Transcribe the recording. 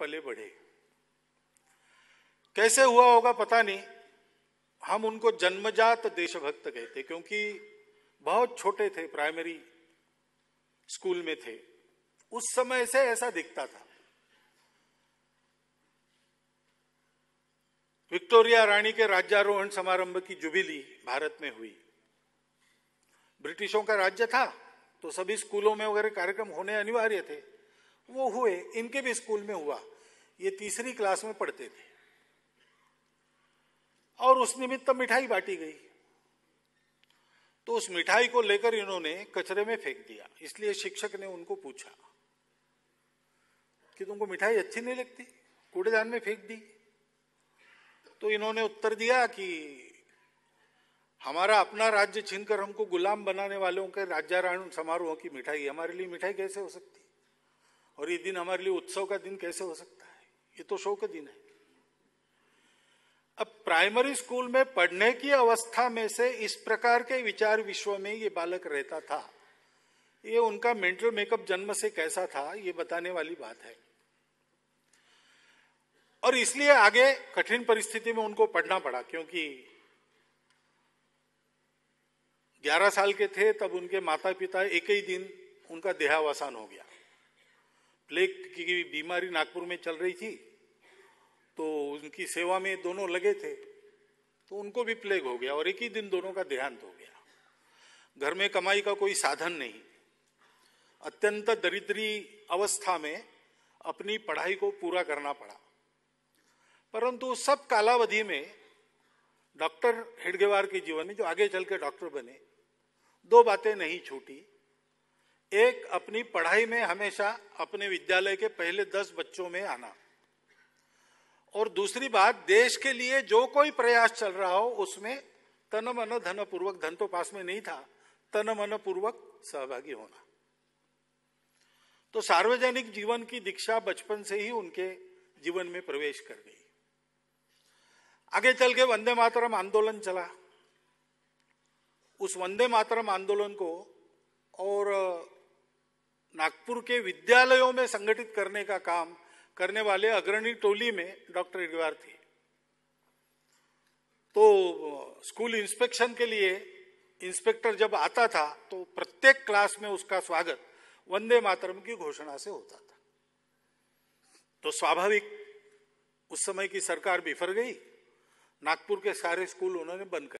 पले बढ़े कैसे हुआ होगा पता नहीं हम उनको जन्मजात देशभक्त कहते क्योंकि बहुत छोटे थे प्राइमरी स्कूल में थे उस समय से ऐसा दिखता था विक्टोरिया रानी के राज्यारोहण समारंभ की जुबिली भारत में हुई ब्रिटिशों का राज्य था तो सभी स्कूलों में वगैरह कार्यक्रम होने अनिवार्य थे वो हुए इनके भी स्कूल में हुआ ये तीसरी क्लास में पढ़ते थे और उस निमित्त तो मिठाई बांटी गई तो उस मिठाई को लेकर इन्होंने कचरे में फेंक दिया इसलिए शिक्षक ने उनको पूछा कि तुमको मिठाई अच्छी नहीं लगती कूड़ेदान में फेंक दी तो इन्होंने उत्तर दिया कि हमारा अपना राज्य छीनकर हमको गुलाम बनाने वालों के राज्यारायण समारोह की मिठाई हमारे लिए मिठाई कैसे हो सकती और ये दिन हमारे लिए उत्सव का दिन कैसे हो सकता है ये तो शो का दिन है अब प्राइमरी स्कूल में पढ़ने की अवस्था में से इस प्रकार के विचार विश्व में ये बालक रहता था ये उनका मेंटल मेकअप जन्म से कैसा था ये बताने वाली बात है और इसलिए आगे कठिन परिस्थिति में उनको पढ़ना पड़ा क्योंकि 11 साल के थे तब उनके माता पिता एक ही दिन उनका देहावसान हो गया प्लेग की बीमारी नागपुर में चल रही थी तो उनकी सेवा में दोनों लगे थे तो उनको भी प्लेग हो गया और एक ही दिन दोनों का देहांत हो गया घर में कमाई का कोई साधन नहीं अत्यंत दरिद्री अवस्था में अपनी पढ़ाई को पूरा करना पड़ा परंतु सब कालावधि में डॉक्टर हेडगेवार के जीवन में जो आगे चल के डॉक्टर बने दो बातें नहीं छूटी एक अपनी पढ़ाई में हमेशा अपने विद्यालय के पहले दस बच्चों में आना और दूसरी बात देश के लिए जो कोई प्रयास चल रहा हो उसमें तन मन धन पूर्वक धन तो पास में नहीं था तन मन पूर्वक सहभागी होना तो सार्वजनिक जीवन की दीक्षा बचपन से ही उनके जीवन में प्रवेश कर गई आगे चल के वंदे मातरम आंदोलन चला उस वंदे मातरम आंदोलन को और नागपुर के विद्यालयों में संगठित करने का काम करने वाले अग्रणी टोली में डॉक्टर इडवार थे तो स्कूल इंस्पेक्शन के लिए इंस्पेक्टर जब आता था तो प्रत्येक क्लास में उसका स्वागत वंदे मातरम की घोषणा से होता था तो स्वाभाविक उस समय की सरकार बिफर गई नागपुर के सारे स्कूल उन्होंने बंद कर